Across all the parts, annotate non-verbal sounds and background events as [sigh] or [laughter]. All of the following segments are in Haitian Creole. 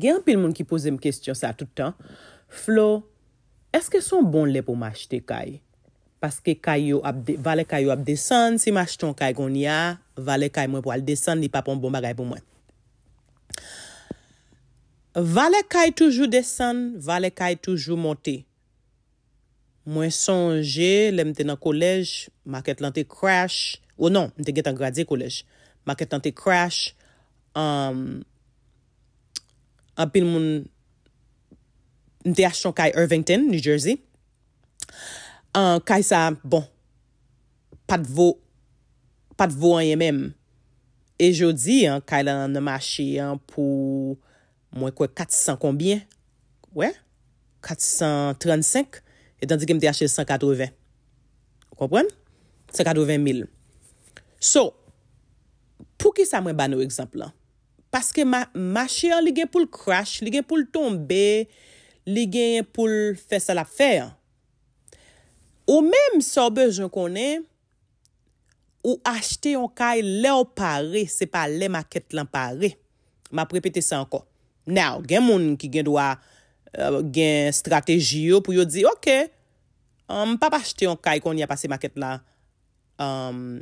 Gen pil moun ki pose m kestyon sa toutan. Flo, eske son bon le pou m achete kay? Paske vale kay yo ap desen, si m acheton kay kon ya, vale kay mwen pou al desen, ni pa pou m bon bagay pou mwen. Vale kay toujou desen, vale kay toujou monte. Mwen sonje, lemte nan kolej, maket lan te krej, ou non, mte get an gradye kolej, maket lan te krej, an krej, apil moun mte achon kay Irvington, New Jersey, an kay sa, bon, pat vo, pat vo an ye menm. E jodi, an kay lan an amache pou mwen kwe 400 konbyen, we, 435, et an di gen mte ache 180. O kompwen? 180 mil. So, pou ki sa mwen ba nou eksemple an? Paske ma chè an li gen pou l'crash, li gen pou l'tombe, li gen pou l'fè sa la fè an. Ou mèm sa bej an konè, ou achte yon kay lè ou pare, se pa lè ma ket lan pare. Ma prepete sa anko. Nou, gen moun ki gen doa euh, gen strateji yo pou yo di, ok, an um, pa pa achte yon kay kon yon pase ma ket lan um,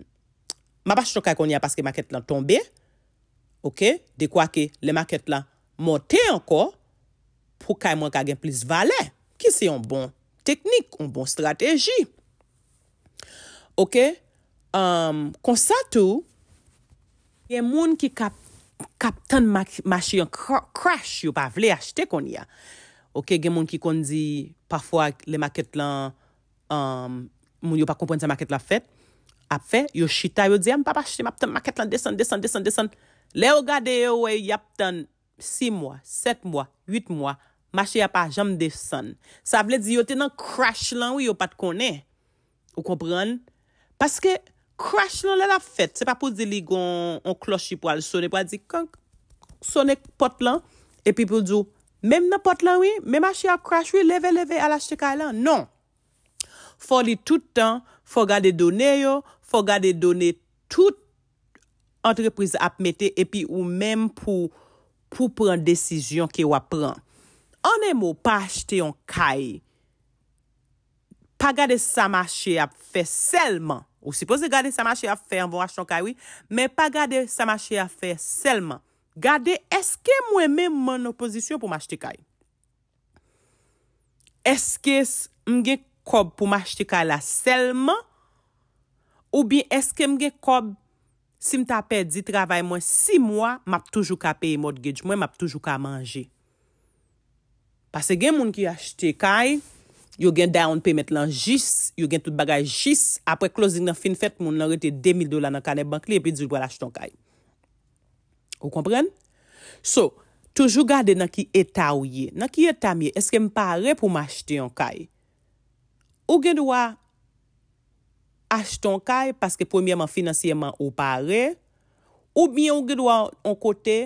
tombe, Ok, dekwa ke le maket lan monte anko pou kay mwen kagen plis valen. Ki se yon bon teknik, yon bon strategi. Ok, um, konsato, gen moun ki kap tan machi yon crash, yon pa vle achete kon ya. Ok, gen moun ki kon di, parfwa le maket lan, um, moun yon pa kompon sa maket lan fet, ap fet, yon chita yon di, am pap achete, map tan maket lan, desan, desan, desan, desan. Le ou gade yo wey yap tan 6 mwa, 7 mwa, 8 mwa. Mache ya pa jam desan. Sa vle di yo tenan crash lan wey yo pat konen. Ou kompran? Paske crash lan le la fet. Se pa pou di li gon on kloshi pou al sone. Pwa di kank. Sone pot lan. E pi pou di ou. Mem nan pot lan wey. Mem mache ya crash wey. Leve leve al ashekay lan. Non. Fo li toutan. Fo gade donen yo. Fo gade donen toutan. entreprise ap mette epi ou mèm pou pou pran desisyon ki wap pran. Anè e mou pa achte yon kay, pa gade sa mache ap fe selman, ou sipose gade sa mache ap fe anvon achte yon kay, mè pa gade sa mache ap fe selman, gade eske mwen mèm mwen oposisyon pou mache te kay. Eske mge kob pou mache te kay la selman, ou bi eske mge kob Si m ta pedi travay mwen 6 mwa, m ap toujou ka peye mortgage mwen, m ap toujou ka manje. Pase gen moun ki achete kay, yo gen dayon pe met lan jis, yo gen tout bagay jis, apre closing nan fin fet moun nan rete 2000 dola nan kane bank li, epi di wala achete yon kay. Ou kompren? So, toujou gade nan ki eta ou ye, nan ki eta miye, eske m pare pou m achete yon kay? Ou gen dwa? ashton kay, paske premiyaman finansyeman ou pare, ou miyon ou ge do an kote,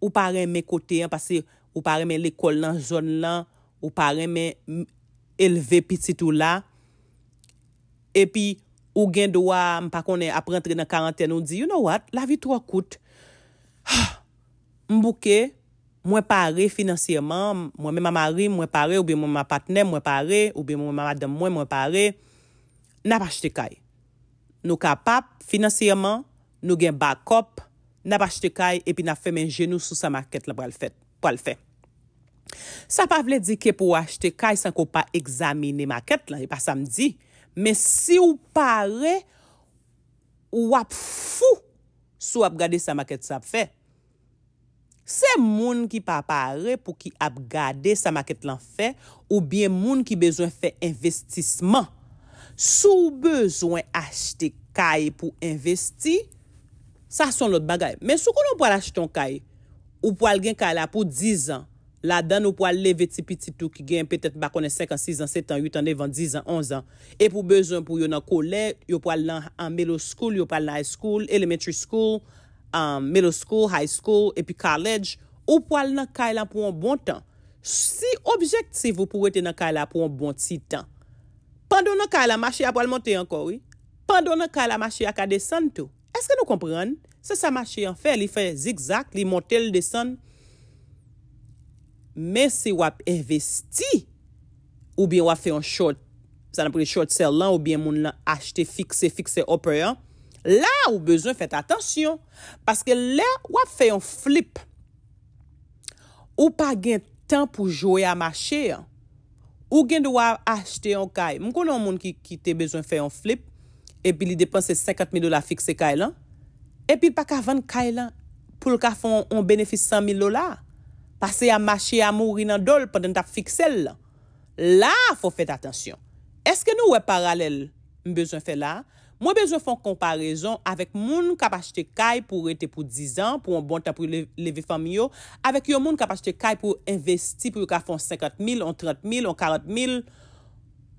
ou pare men kote, paske ou pare men l'ekol nan zon lan, ou pare men elve pititou la, epi, ou gen do a, mpa konen aprentre nan karantene, ou di, you know what, la vi to akoute, [sighs] mbouke, mwen pare finansyeman, mwen men mamari, mwen pare, oube mwen mwen patne, mwen pare, oube mwen mwen mwen mwen pare, na pa achte kay. Nou kapap, finansiyaman, nou gen bakop, na pa achte kay, epi na fe men genou sou sa maket la pou al fe. Sa pa vle di ke pou achte kay san ko pa examine maket la, e pa samdi. Men si ou pare, ou ap fou sou ap gade sa maket sa fe. Se moun ki pa pare pou ki ap gade sa maket lan fe, ou bien moun ki bezon fe investisman, Sou bezwen achite kay pou investi, sa son lot bagay. Men sou konon pou al achiton kay, ou pou al gen kay la pou 10 an, la dan ou pou al leve ti piti tou ki gen petet bakone 5 an, 6 an, 7 an, 8 an, 9 an, 10 an, 11 an, epou bezwen pou yon an kole, yon pou al nan an mello school, yon pou al nan high school, elementary school, an mello school, high school, epi college, ou pou al nan kay lan pou an bon tan. Si objektiv ou pou ete nan kay lan pou an bon ti tan. Pando nou ka la maché a po al monte anko, oui? Pando nou ka la maché a ka desen to? Eske nou kompren? Se sa maché an fe, li fe zigzag, li monte, li desen. Men se wap investi, ou bien wap fe yon short, sa nan pou yon short sellan, ou bien moun lan achete fikse, fikse operan, la ou bezon fete atensyon. Paske la wap fe yon flip. Ou pa gen tan pou jowe a maché an. Ou gen dwa achte yon kay, mwen konon moun ki te bezon fe yon flip, epi li depanse 50 000 dola fikse kay lan, epi pa ka van kay lan pou lka fon yon benefis 100 000 dola, pase yon machi yon moun rinan dol pwantan tap fiksel lan. La fwo fet atensyon. Eske nou wè paralel mbezon fe la? Mwen bejou foun komparèjon avèk moun kapache te kay pou rete pou 10 an, pou an bon tan pou leve fam yo, avèk yo moun kapache te kay pou investi pou yo ka foun 50 mil, an 30 mil, an 40 mil,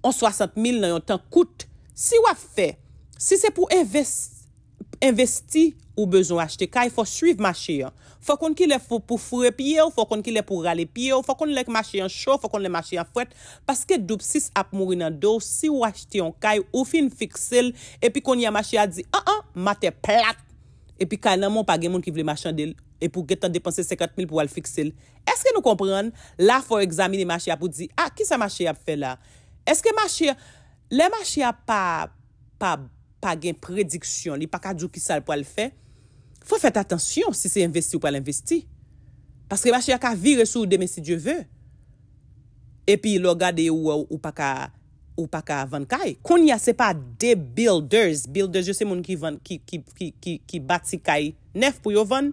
an 60 mil nan yon tan koute. Si wafè, si se pou investi, investi ou bezon achete. Kay, fò suiv maché yon. Fò kon ki le fò pou fure piye ou, fò kon ki le pou rale piye ou, fò kon lek maché yon chò, fò kon le maché yon fwet. Paske dup sis ap mou rinan do, si ou achete yon kay ou fin fiksel, epi kon yon maché yon di, an an, matè plat. Epi kan nan moun pa gen moun ki vle maché yon del, epi pou getan depanse sekat mil pou wal fiksel. Eske nou kompran? La fò examine maché yon pou di, a, ki sa maché yon ap fè la? Eske maché, le maché yon pa, pa, pa gen prediksyon, li pa ka djou kisal pou al fe, fwe fet atensyon si se investi ou pou al investi. Paske mwache ya ka vi resou deme si Diyo ve. E pi lo gade ou pa ka van kay. Kon ya se pa de builders, builders yo se moun ki bati kay nef pou yo van,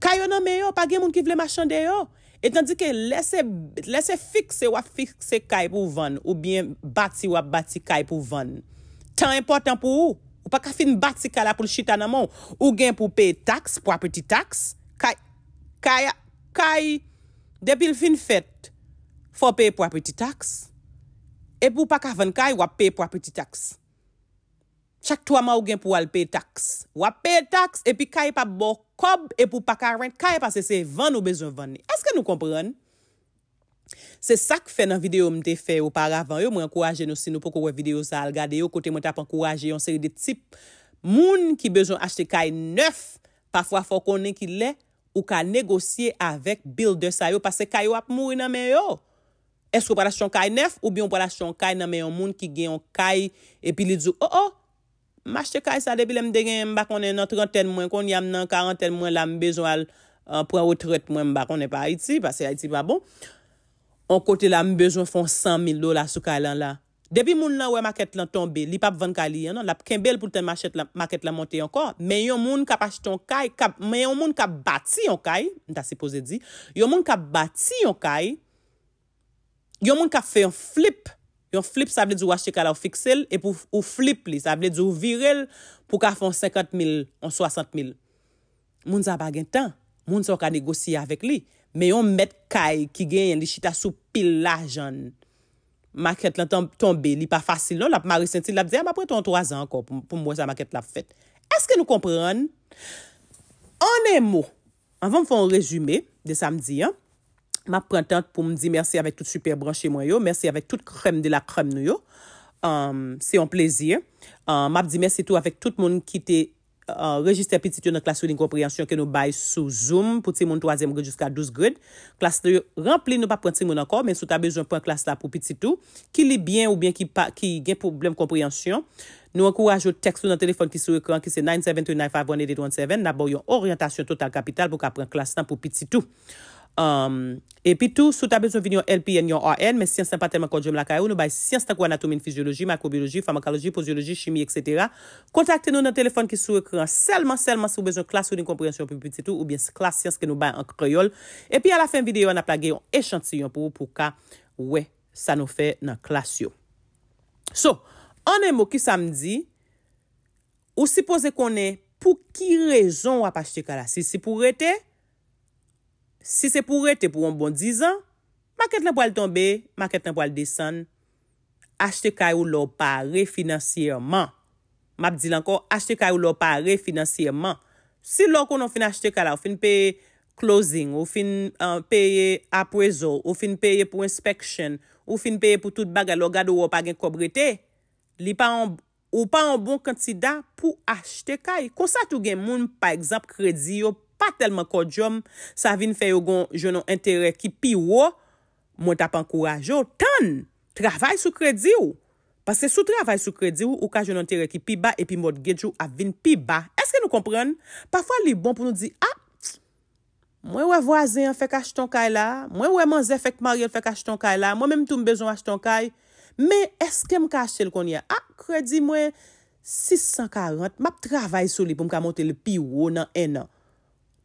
kay yo nan me yo, pa gen moun ki vle mwache de yo. Etan di ke lese fikse wap fikse kay pou van, ou bien bati wap bati kay pou van, Tan important pou ou? Ou pa ka fin bat si kalapoul chita nan moun? Ou gen pou pay tax, property tax? Kay, kay, kay, depil fin fet, fò pay property tax? E pou pa ka ven kay, wap pay property tax? Chak twa man ou gen pou wap pay tax? Wap pay tax, e pi kay pa bo kob, e pou pa ka rent, kay pa se se ven ou bezo ven? Eske nou kompran? Se sak fe nan videyo mte fe ou paravan yo, mwen kouaje nou si nou pou kouwe videyo sa al gade yo, kote mwen tap an kouaje yon seri de tip moun ki bejoun ashte kay neuf pa fwa fwa konen ki le ou ka negosye avek builder sa yo. Pase kay wap moun nan men yo, esko pa rasyon kay neuf ou biyon pa rasyon kay nan men yon moun ki gen yon kay epi li dzu, o oh, o, oh, mwen ashte kay sa debile mde gen mba konen nan trenten mwen konen yam nan karenten mwen la mbejoun al pran wotret mwen mba konen pa Haiti, pase Haiti pa bon. On kote la mbejoun fon 100.000 dola sou kalan la. Depi moun nan wè maket lan tombe, li pap vankali yon nan, lap ken bel pou ten maket lan monte yon kon, men yon moun kap achit yon kay, men yon moun kap bati yon kay, yon moun kap bati yon kay, yon moun kap fe yon flip, yon flip sa ble di wache kala ou fiksel, e pou ou flip li, sa ble di ou virel pou ka fon 50.000 ou 60.000. Moun sa bagen tan, moun sa waka negosye avek li, Me yon met kay ki gen yon lichita sou pil la jan. Ma ket lan tombe, li pa fasil non. La marisinti ah, la bize, a ma preton 3 an kon pou mwen sa ma ket la fete. Eske nou kompran? An en mou, an van mwen foun rezume de samdi. Ma prentant pou mwen di mersi avèk tout super branche mwen yo. Mersi avèk tout krem de la krem nou yo. Se yon plezi. Ma bdi mersi tou avèk tout moun ki te... registre pititou nan klasou din kompryansyon ke nou bay sou zoom pou ti moun 3e grid jiska 12 grid. Klas nou rempli nou pa pren ti moun ankor men sou ta bezoun pren klas la pou pititou. Ki li byen ou byen ki gen problem kompryansyon nou ankouraj ou tekst ou nan telefon ki sou ekran ki se 973 951 837 nan bo yon oryantasyon total kapital pou ka pren klas nan pou pititou. Um, e pi tou, sou ta bezon vin yon LPN, yon RN, men siens nan pa telman konjoum lakay ou, nou bay siens tan kwa anatomin fizyologi, makrobiologi, farmakologi, pozyologi, chimi, etc. Kontakte nou nan telefon ki sou ekran, selman, selman, sou bezon klas ou nin komprensyon pou pititou, ou bien klas siens ke nou bay an kroyol. E pi a la fin videyo, an ap la gen yon eshant siyon pou pou ka, we, sa nou fe nan klas yo. So, ane mou ki sa mdi, ou sipoze konen pou ki rezon wapache te kala? Si si pou rete? Si se pou rete pou yon bon dizan, maket nan pou al tombe, maket nan pou al disan, achete kay ou lò pa refinansiyer man. Map di lanko, achete kay ou lò pa refinansiyer man. Si lò konon fin achete kay la, ou fin peye closing, ou fin peye aprezo, ou fin peye pou inspection, ou fin peye pou tout baga lò, gado wò pa gen kobrete, li pa yon bon kantida pou achete kay. Kosa tou gen moun, pa egzap kredi yon, pa telman kodjom, sa vin fe yo gon jounon entere ki piwo, mwen tap ankouraj yo. Tan! Travay sou kredi ou! Pase sou travay sou kredi ou, ou ka jounon entere ki pi ba, epi mod gèdjou avin pi ba. Eske nou komprèn? Parfwa li bon pou nou di, ah, mwen wè vwaze an fek ashton kay la, mwen wè mwè zè fek marye an fek ashton kay la, mwen mwen tout mbezon ashton kay, me eske m ka ashtel konye? Ah, kredi mwen 640, map travay sou li pou m ka montel piwo nan enan.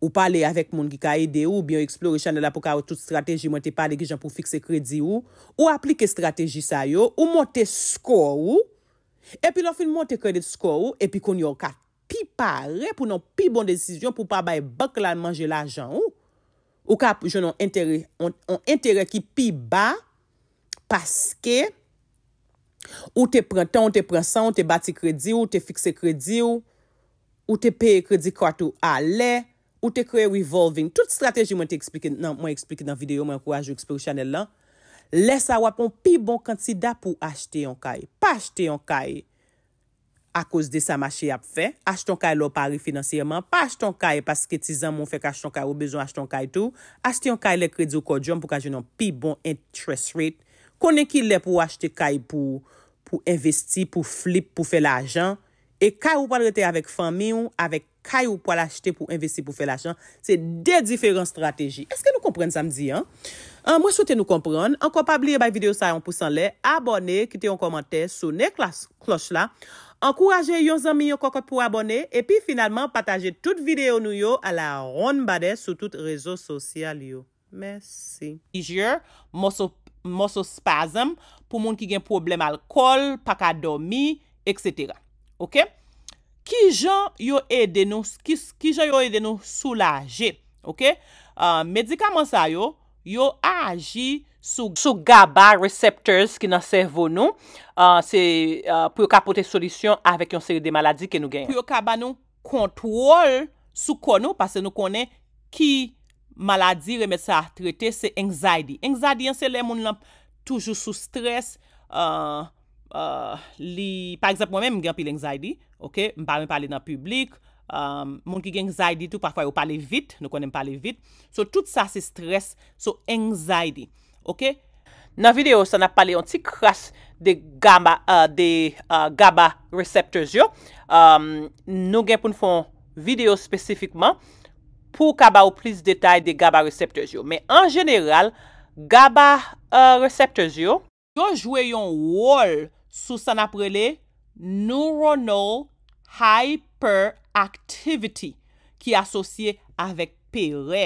ou pale avek moun ki ka ede ou, biyon eksplorasyon de la pou ka ou tout strategi, mwen te pale ki jan pou fikse kredi ou, ou aplike strategi sa yo, ou mwote skor ou, epi loun fin mwote kredi skor ou, epi kon yon ka pi pare pou nou pi bon desisyon pou pa baye bak lan manje la jan ou, ou ka jounon entere ki pi ba, paske, ou te prentan, ou te prensan, ou te bati kredi ou, te fikse kredi ou, ou te pe kredi kwa tou ale, ou te kre revolving, tout strategi mwen te eksplike, mwen eksplike nan videyo, mwen kouajou eksperi chanel lan, lè sa wapon pi bon kantida pou achte yon kay, pa achte yon kay, a kouz de sa machi ap fe, achte yon kay lò pari finansiyeman, pa achte yon kay, paske tizan mwen fek achte yon kay, ou bezon achte yon kay tou, achte yon kay lè kredi ou kodjom, pou kajen yon pi bon interest rate, konen ki lè pou achte yon kay, pou investi, pou flip, pou fe l'ajan, e kay ou padrete avèk fami ou avèk, Kay ou pou al achete pou investi pou fe lachan. Se de diferent strategi. Eske nou kompren samdi an? Mwen sou te nou kompren. Anko pa bliye bay videyo sa yon pousan le. Abone, kite yon komante sou ne klas klos la. Ankuraje yon zanmi yon kokot pou abone. Epi finalman, pataje tout videyo nou yo ala ron bade sou tout rezo sosyal yo. Mersi. Ije, moso spazm pou moun ki gen problem alkol, pakadomi, etc. Ok? Ki jan yo e de nou soulaje? Uh, medikaman sa yo, yo aji sou gaba, receptors ki nan servo nou. Uh, se uh, pou yo kapote solisyon avek yon seri de maladi ke nou gen. Pou yo kaba nou kontrol sou kon nou, pase nou konen ki maladi remet sa a trete, se anxiety. Anxiety anse le moun lan toujou sou stres. Anxiety anse le moun lan toujou sou stres. Euh, li, pa eksept mwen men mgen pi l'anxiety, ok, mpare mpale nan publik, euh, moun ki gen xaydi tou, pakwa yo pale vit, nou konen pale vit, so tout sa se stres, so anxiety, ok. Nan video sa na pale yon ti kras de gaba, euh, de gaba reseptors yo, nou gen pou nfon video spesifikman, pou kaba ou plis detay de gaba reseptors yo, men an general, gaba reseptors yo, yo jwe yon wall Sou san aprele neuronal hyperactivity ki asosye avèk pere,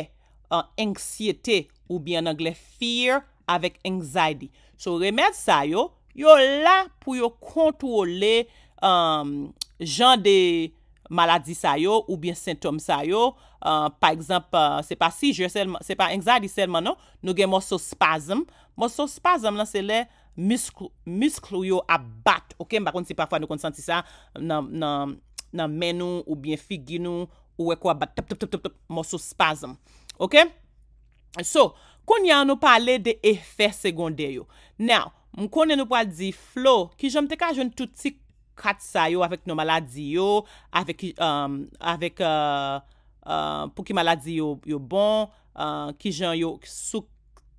ansyete ou byen angle fear avèk anxiety. Sou remèd sa yo, yo la pou yo kontrole um, jan de maladi sa yo ou byen sintom sa yo. Uh, par exemple, uh, se pa anxiety selman non? nou gen monsos spasm. Monsos spasm lan se le... misklo yo abat, ok? Mbakon si pafwa nou konsanti sa nan men nou ou bien figi nou ou ekwa abat, tap, tap, tap, tap, tap, moso spasm, ok? So, konye an nou pale de efek segonde yo. Now, mkonye nou pale di flow, ki jan mte ka joun touti katsa yo avek nou maladi yo, avek um, uh, uh, pou ki maladi yo bon, uh, ki joun yo sou,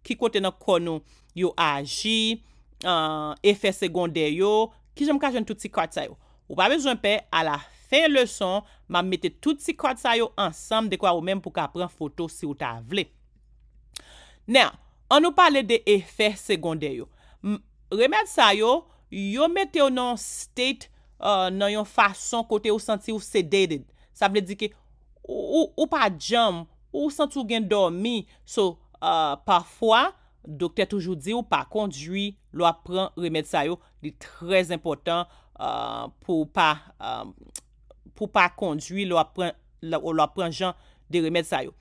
ki kote nan kon yo aji, Euh, efèr segondè yo, ki jom kajen touti kwa tsa yo. Ou pa bezon pe, a la fin lèson, ma mette touti kwa tsa yo ansam dekwa ou men pou ka pran foto si ou ta vle. Nè, an nou pale de efèr segondè yo. Remèd sa yo, yo mette ou nan state euh, nan yon fason kote ou senti ou sedated. Sa vle di ke, ou pa jom, ou senti ou gen dormi, so, euh, pafwa, Dokte toujou di ou pa kondwi lwa pren remèd sa yo, li trez impotant euh, pou pa kondwi lwa pren jan de remèd sa yo.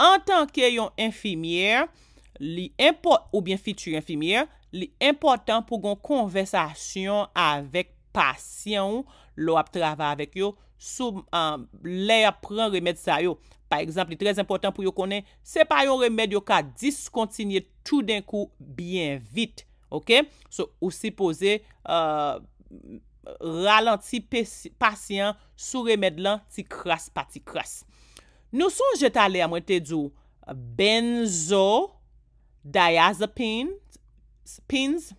En tanke yon infimièr, li impotant pou gon konvesasyon avèk pasyon lwa travè avèk yo sou euh, lè pren remèd sa yo. pa ekzamp li trez impotant pou yo konen, se pa yon remed yo ka diskontinye tou den kou byen vit. Ok? So, ou si pose, euh, ralenti pasyen sou remed lan ti kras pa ti kras. Nou son jet ale a mwen te djou benzo diazepin spins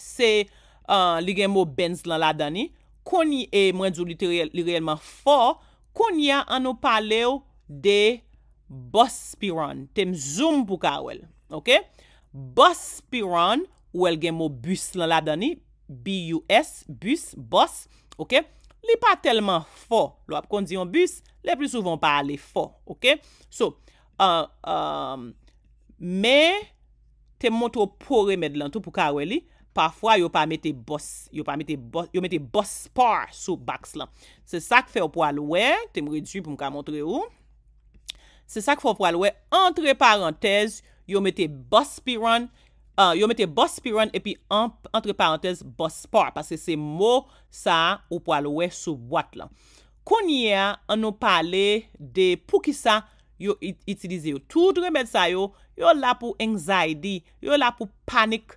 se euh, li genmou benzo lan la dani. Koni e mwen djou li reyelman fòr, Konya an nou pale ou de BUS PIRAN. Tem zoom pou ka wel. Ok. BUS PIRAN ou el genmou BUS lan la dani. B-U-S, BUS, BUS. Ok. Li pa telman fo. Lo ap kon diyon BUS, li ap souvan pale fo. Ok. So, uh, um, me tem moun tou pore med lan tou pou ka wel li. Parfwa yo pa mette boss, yo mette boss par sou baks la. Se sak fe ou pwa loue, te mwri di sou pou mka montre ou. Se sak fe ou pwa loue, entre parantez, yo mette boss pi run, euh, yo mette boss pi run, epi entre parantez, boss par. Pase se mo sa ou pwa loue sou vwat la. Konye, an nou pale de pou ki sa yo itilize yo. Tout remèd sa yo, yo la pou anxiety, yo la pou panik.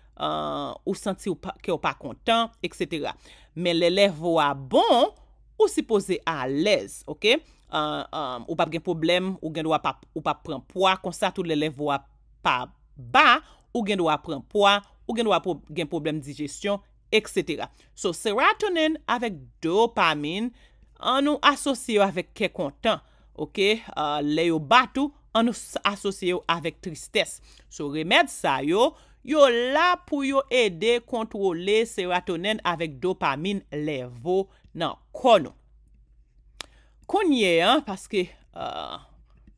Euh, ou senti ou pa kontan, etc. Men lè lè vo a bon, ou si pose a lèz, ok? Euh, euh, ou pa pgen problem, ou gen do a pa pren poa, konsa tout lè lè vo a pa ba, ou gen do a pren poa, ou gen do a gen problem digestyon, etc. So serotonin avèk dopamin, an nou asosye yo avèk ke kontan, ok? Lè yo batou, an nou asosye yo avèk tristès. So remèd sa yo, Yo la pou yo ede kontrole serotonen avek dopamin levo nan konon. Konye an, paske euh,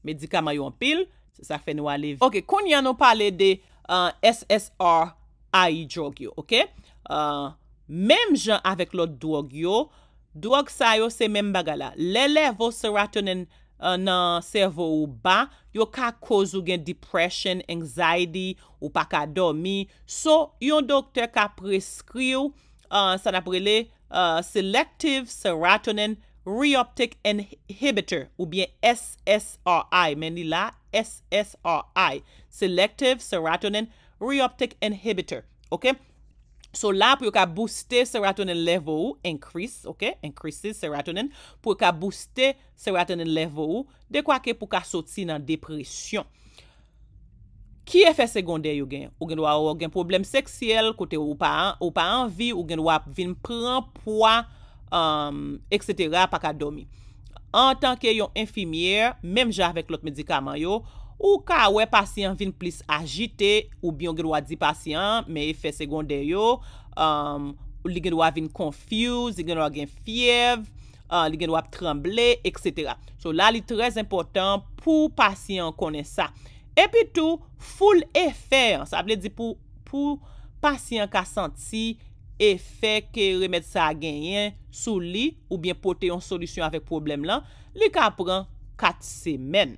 medikama yo an pil, se sa fen wale vi. Ok, konye an nou pale de euh, SSRI drug yo, ok? Euh, mem jan avek lot drug yo, drug sa yo se mem bagala, le levo serotonen serotonen. Uh, nan servo ou ba, yo ka kozu gen depresyon, anzaydi, ou pa ka domi. So, yon doktor ka preskri ou, uh, sa naprele uh, Selective Serotonin Reoptic Inhibitor, ou bien SSRI, men li la SSRI, Selective Serotonin Reoptic Inhibitor, okey? So la pou yo ka booste serotonin level ou, increase, ok, increases serotonin, pou yo ka booste serotonin level ou, dekwa ke pou ka soti nan depresyon. Ki efe segonde yo gen? Ou gen wawo gen problem seksyel, kote ou pa anvi, ou gen wawo vin pran poa, um, eksetera, pa ka domi. En tanke yon infimiye, menm jan vek lot medikaman yo. Ou ka wè pasyen vin plis agite, ou byon gen wad di pasyen, me efè segondè yo, um, li gen wad vin konfuse, li gen wad gen fiev, uh, li gen wad tremble, etc. So la li trez important pou pasyen konen sa. E pi tou, foul efè, sa vle di pou pasyen ka santi efè ke remèd sa genyen sou li, ou byen pote yon solisyon avek problem lan, li ka pran kat semen.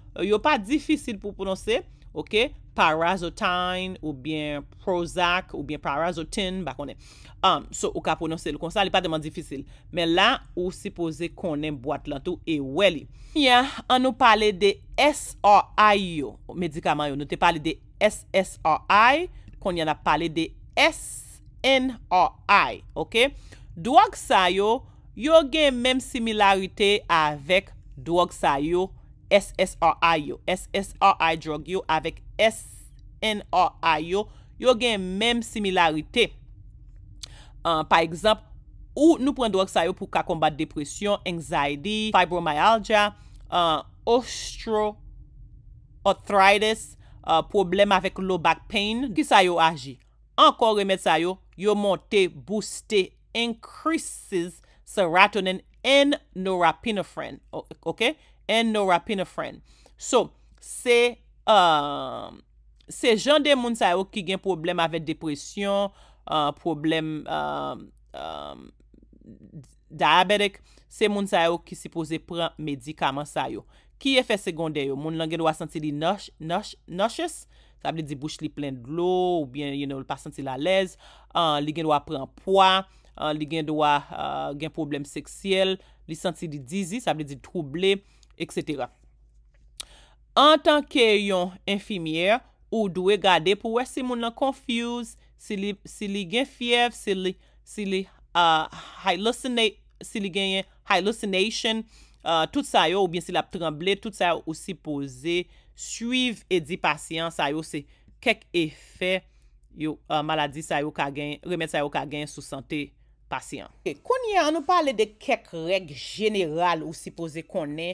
Euh, yo pa difisil pou pou non se, ok? Parazotine ou bien Prozac ou bien Parazotin, bako ne. Um, so, ou ka pou non se. Kon sa, li pa deman difisil. Men la, ou sipoze konen boat lan tou e weli. Ya, an nou pale de S-O-I yo, medikaman yo. Nou te pale de S-S-O-I, kon yana pale de S-N-O-I, ok? Dwa gsa yo, yo gen menm similarite avek dwa gsa yo SSRI yo, SSRI drug yo avek SNRI yo, yo gen menm similaryte. Pa ekzamp, ou nou pren doak sa yo pou ka kombat depresyon, anzaydi, fibromyalgia, ostro, arthritis, problem avek low back pain, ki sa yo aji? Ankor remet sa yo, yo monte, booste, increases serotonin and norepinephrine, okè? And nora pinefren. So, se um, jande moun sa yo ki gen problem avet depresyon, uh, problem um, um, diabetik, se moun sa yo ki sipoze pran medikaman sa yo. Ki efe segonde yo? Moun lan gen do a senti li nosh, nosh, noshes, sa ble di bouch li plen glou, ou bien, you know, li pa senti la lez, uh, li gen do a pran pwa, uh, li gen do a gen problem seksyel, li senti li dizi, sa ble di trouble, En tanke yon infimiè, ou dwe gade pou wè si moun lan konfuse, si li gen fiev, si li gen yon hallucination, tout sa yo ou bien si la tremble, tout sa yo ou si pose, suiv e di pasyant, sa yo se kek efè yo maladi sa yo ka gen, remè sa yo ka gen sou sante pasyant. Konye, an nou pale de kek reg jeneral ou si pose konen,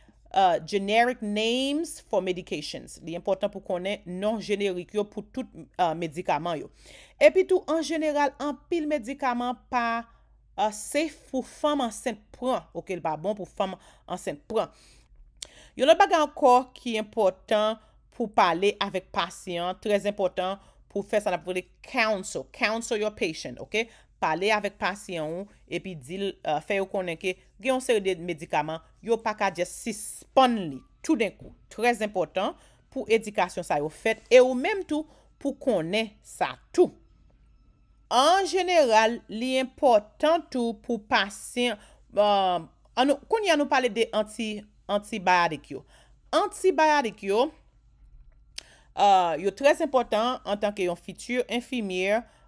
Euh, generic names for medications. Li important pou konen non-generic yo pou tout euh, medikaman yo. Epi tou, an general, an pil medikaman pa euh, se pou fam ansen pran. Ok, li ba bon pou fam ansen pran. Yo le baga ankor ki important pou pale avek pasyon. Trez important pou fe san apole counsel, counsel your patient. Ok, pale avek pasyon epi di fe yo konen ki gen yon seri de medikaman, yo pakadje si spon li, tout den kou, tres importan pou edikasyon sa yo fet, e yo menm tou pou konen sa tou. An jeneral, li importan tou pou pasen, euh, kon yon nou pale de anti-baya de kyo. Anti-baya de kyo, yo tres importan, an tanke yon fitur, enfimir, an tanke yon fitur,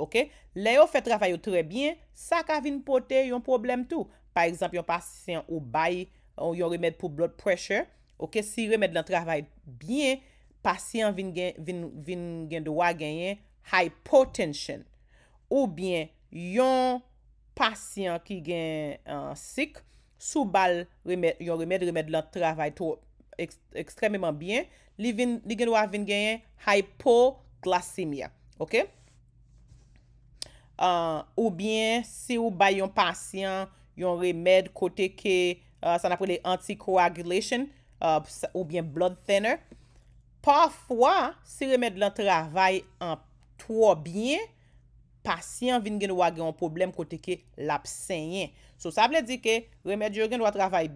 Ok, le yo fe travay yo trebyen, sa ka vin pote yon problem tou. Par exemple, yon pasyen ou bay yon remèd pou blood pressure. Ok, si remèd lan travay bien, pasyen vin gen do a genyen hypotension. Ou bien, yon pasyen ki gen euh, syk, sou bal remèd, yon remèd remèd lan travay tou ekstremèman bien. Li gen do a vin genyen hypoglycemia. Ok, si remèd lan travay, si remèd lan travay tou ekstremèman bien, li gen do a vin genyen hypoglycemia. Euh, ou bien, si ou bay yon pasyon, yon remèd kote ke, euh, san aprele anti-coagulation, euh, ou bien blood thinner. Parfwa, si remèd lan travay an toa bien, pasyon vin gen wage yon problem kote ke lap senyen. So, sa ble di ke, remèd yo gen wage travay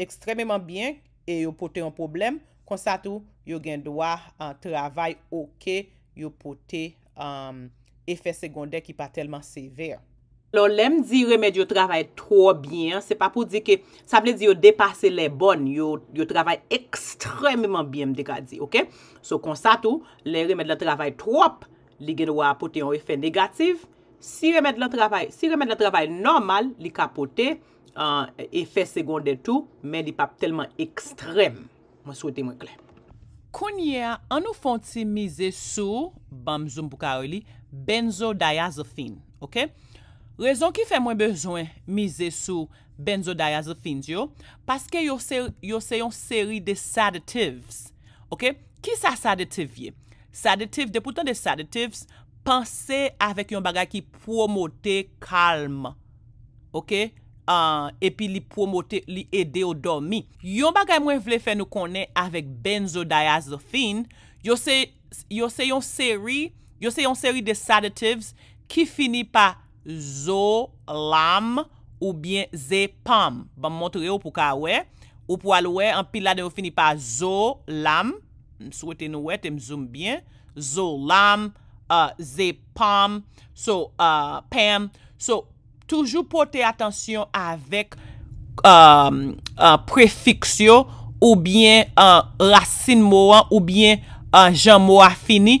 ekstrememan bien, e yo pote yon problem, konsa tou, yo gen wage travay oke yo pote... Um, efè sekondè ki pa telman sever. Lò, lèm di remèd yo travèy tro bien, se pa pou di ke sa ble di yo depase lè bon, yo travèy ekstremèman bien mdekadi, ok? So, konsatou, lè remèd lè travèy trop, li gen wapote yon efè negatif, si remèd lè travèy, si remèd lè travèy normal, li kapote euh, efè sekondè tou, men di pa telman ekstrem. Mwen souwete mwen klen. Kounyea, an nou fonti mize sou, bam zoom pou kaoli, Benzodiazephin. Ok? Rezon ki fè mwen bezwen mize sou benzodiazephin yo? Paske yo se yon seri de sedatives. Ok? Ki sa sedatives ye? Sedatives, depoutan de sedatives, panse avèk yon bagay ki promote kalm. Ok? Uh, e pi li promote, li ede yo domi. Yon bagay mwen vle fè nou konen avèk benzodiazephin, yo se yon seri, Yo se yon seri de sadatives ki fini pa zo, lam ou bien ze, pam. Ba m montre yo pou ka we. Ou pou al we, an pilade yo fini pa zo, lam. M souwete nou we, te m zoom bien. Zo, lam, ze, pam. So, pam. So, toujou pote atensyon avek prefiksyo ou bien rasin mouan ou bien jan mouan fini.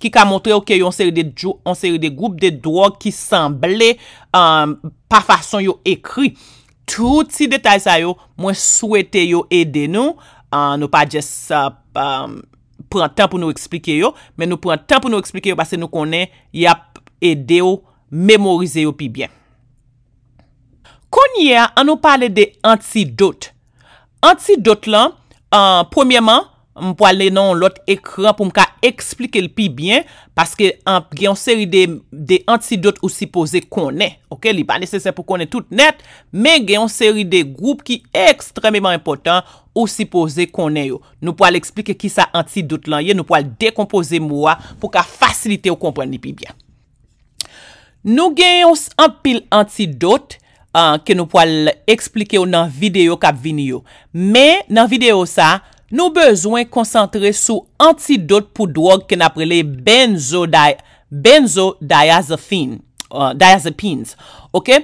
Ki ka montre yo ke yo anseri de group de drog ki sanble um, pa fason yo ekri Touti detay sa yo, mwen souwete yo ede nou uh, Nou pa jes uh, um, pran tan pou nou eksplike yo Men nou pran tan pou nou eksplike yo base nou konen Yap, ede yo, memorize yo pi bien Konye, an nou pale de antidote Antidote lan, uh, premierman Mwen pou ale nan lot ekran pou mka eksplike li pi bien Paske gen yon seri de antidote ou sipoze konen Ok, li ba nesesen pou konen tout net Men gen yon seri de groupe ki ekstrememan impotant Ou sipoze konen yo Nou pou ale eksplike ki sa antidote lan Ye nou pou ale dekompose mwa Pou ka fasilite ou kompren li pi bien Nou gen yon an pil antidote Ke nou pou ale eksplike yo nan video kap vini yo Men nan video sa Nou bezwen konsantre sou antidote pou drog ke naprele benzodiazepine. Euh,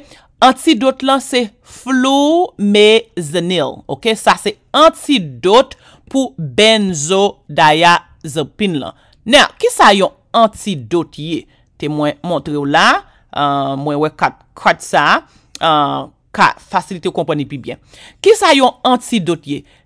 antidote lan se flou me zanil. Sa se antidote pou benzodiazepine lan. Nè, ki sa yon antidote ye? Te mwen montre ou la. Euh, mwen we kat sa. Euh, ka fasilite ou komponi pi byen. Ki sa yon antidote ye?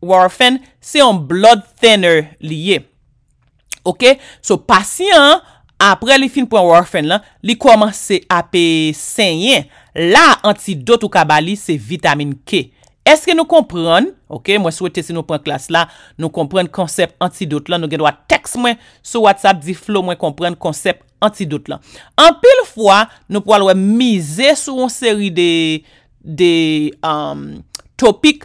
Warfen, se yon blood thinner liye. Ok, so pasyen, apre li fin pou an warfen lan, li koman se api senyen. La antidote ou kabali, se vitamin K. Eske nou kompran, ok, mwen souwete se nou pran klas la, nou kompran konsep antidote lan, nou genwa teks mwen sou WhatsApp, di flow mwen kompran konsep antidote lan. An pil fwa, nou pou alwe mize sou an seri de, de, um, topik,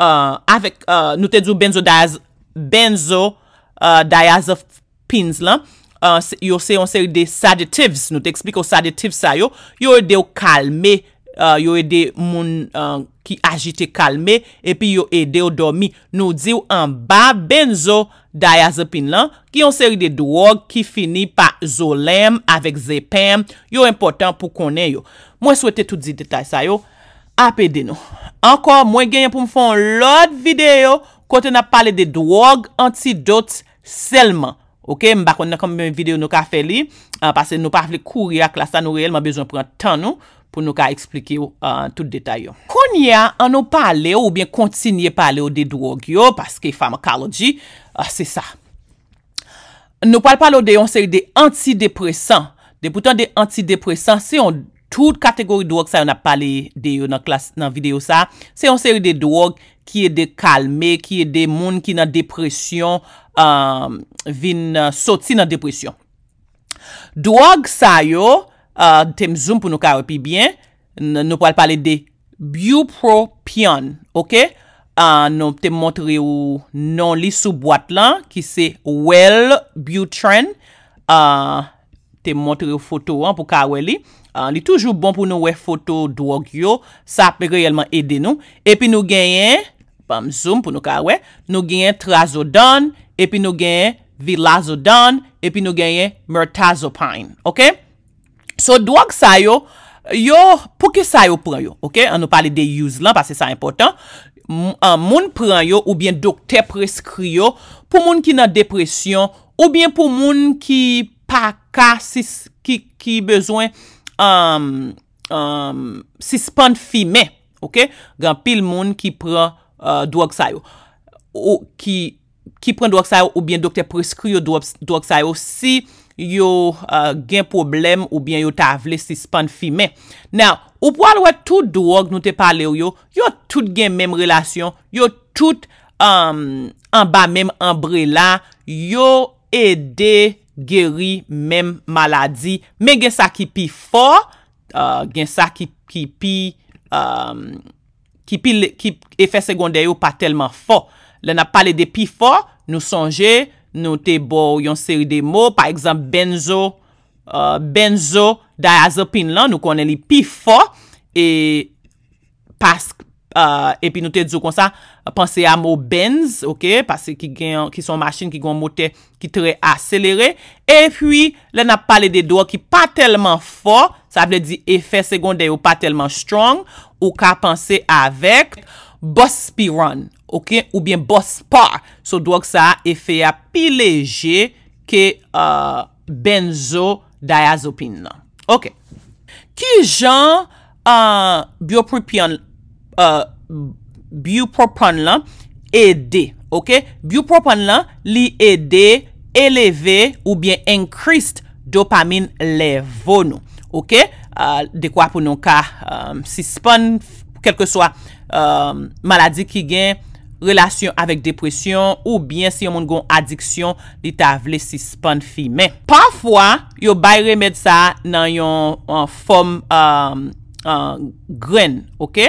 Euh, euh, nou te djou benzo euh, diazepin lan, yo se yon seri de sedatives, nou te ekspliko sedatives sa yo, yo e de yo kalme, yo e de moun ki agite kalme, epi yo e de yo dormi. Nou diyo an ba benzo diazepin lan, ki yon seri de dwog ki fini pa zolem avek zepem, yo important pou konen yo. Mwen souwete tout di detay sa yo. apede nou. Ankor, mwen genyen pou mfon lout videyo konten ap pale de drog, antidot, selman. Ok, mbak, mwen akombe mwen videyo nou ka fe li, anpase nou pa fle kouri ak la sa nou reyelman bejoun pran tan nou, pou nou ka eksplike yo an tout detay yo. Konye an nou pale yo, ou bien kontinye pale yo de drog yo, paske pharmacology, se sa. Nou pale pale yo de yo, anse yi de antidepressant. De boutan de antidepressant, se yon... Tout kategori drog sa yo na pale deyo nan videyo sa, se yon seri de drog ki e de kalme, ki e de moun ki nan depresyon, vin uh, sotsi nan depresyon. Drog sa yo, uh, tem zoom pou nou kawe pi bien, nou pale pale de biopropion. Nou te montre ou nan li sou boat la, ki se Wellbutrin. Te montre ou foto an pou kawe li. Ah, li toujou bon pou nou we foto drug yo, sa pe realman ede nou, epi nou genyen pam zoom pou nou ka we, nou genyen trazodon, epi nou genyen vilazodon, epi nou genyen mirtazopine, ok so drug sa yo yo, pou ki sa yo pran yo an nou pali de use lan, pa se sa important moun pran yo ou bien dokter preskrio pou moun ki nan depresyon ou bien pou moun ki pakasis, ki bezwen si span fime, ok, gan pil moun ki pren euh, drog sa yo, ki pren drog sa yo, ou bien dokte preskri yo drog sa yo, si yo euh, gen problem, ou bien yo ta avle si span fime. Nou, ou po alwe tout drog nou te pale yo, yo tout gen menm relasyon, yo tout um, en ba menm enbrela, yo ede Geri, mem, maladi, me gen sa ki pi fo, euh, gen sa ki pi, ki pi euh, efek sekonde yo pa telman fo. Le na pale de pi fo, nou sonje, nou te bo yon seri de mo, pa ekzamp, benzo, euh, benzo, diazepin lan, nou konen li pi fo, e, pask, Ah, epi nou te dzo kon sa, panse ya mou benz, ok, pase ki gen, ki son machin, ki gen mou te, ki tre a selere, epi, le na pale de do, ki pa telman faw, sa aple di efè sekondè, ou pa telman strong, ou ka panse avek, bospiron, ok, ou bien bospar, so do ak sa, efè ya pi leje, ke euh, benzo diazopin nan. Ok. Ki jan, euh, biopripion, an, Euh, biopropan lan Ede Ok Biopropan lan Li ede Eleve Ou bien Encrease Dopamine Levo nou Ok euh, Dekwa pou nou ka Si spon Kelke swa Maladi ki gen Relasyon avik depresyon Ou bien Si yon moun goun adiksyon Li ta vle si spon fi Men Parfwa Yo bay remed sa Nan yon Fom euh, Gren Ok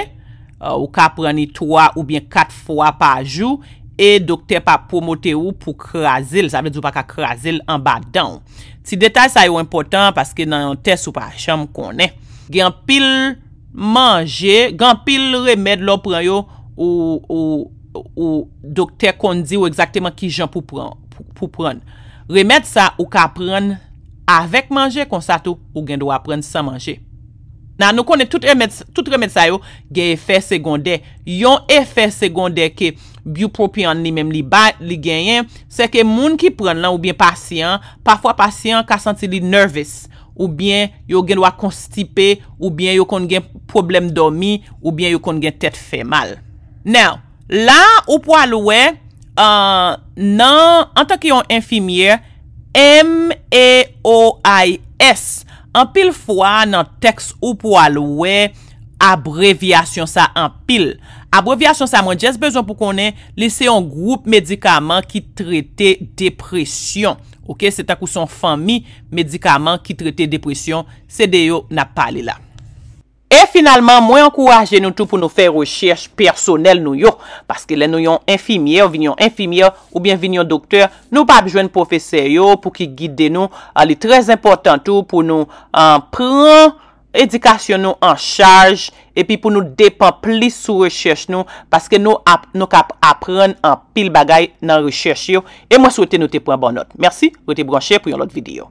Euh, ou ka preni 3 ou bien 4 fwa pa jou, e dokter pa promote ou pou krasil, sa vè djou pa ka krasil an ba dan. Ti detay sa yo important, paske nan yon test ou pa chanm konen. Gen pil manje, gen pil remèd lo preyo, ou dokter kon di ou exakteman ki jan pou pren. Remèd sa ou ka pren avèk manje, konsato ou gen do apren san manje. Nan nou konen tout remèd sa yo gen efèr segondè. Yon efèr segondè ke biopropion li men li bat, li genyen, se ke moun ki pren lan ou bien pasyen, pafwa pasyen ka senti li nervous, ou bien yo gen wak konstipe, ou bien yo kon gen problem domi, ou bien yo kon gen tèt fè mal. Nan, la ou po alowe, euh, nan, an tak yon infimier, M-E-O-I-S. M-E-O-I-S. An pil fwa nan teks ou pou alowe, abrevyasyon sa an pil. Abrevyasyon sa mwen jes bezon pou konen lese yon group medikaman ki trite depresyon. Ok, se tak ou son fami, medikaman ki trite depresyon, se deyo nan pale la. E finalman, mwen ankouraje nou tou pou nou fè rechèche personel nou yo. Paske lè nou yon infimiè, ou vin yon infimiè, ou bin vin yon doktèr, nou pa abjwen professeur yo pou ki guide nou. A ah, li trèz important tou pou nou anpran, ah, edikasyon nou anchaj, e pi pou nou depan pli sou rechèche nou. Paske nou kap apren an pil bagay nan rechèche yo. E mwen souwete nou te pran bon not. Mersi, ou te branchè pou yon lot videyo.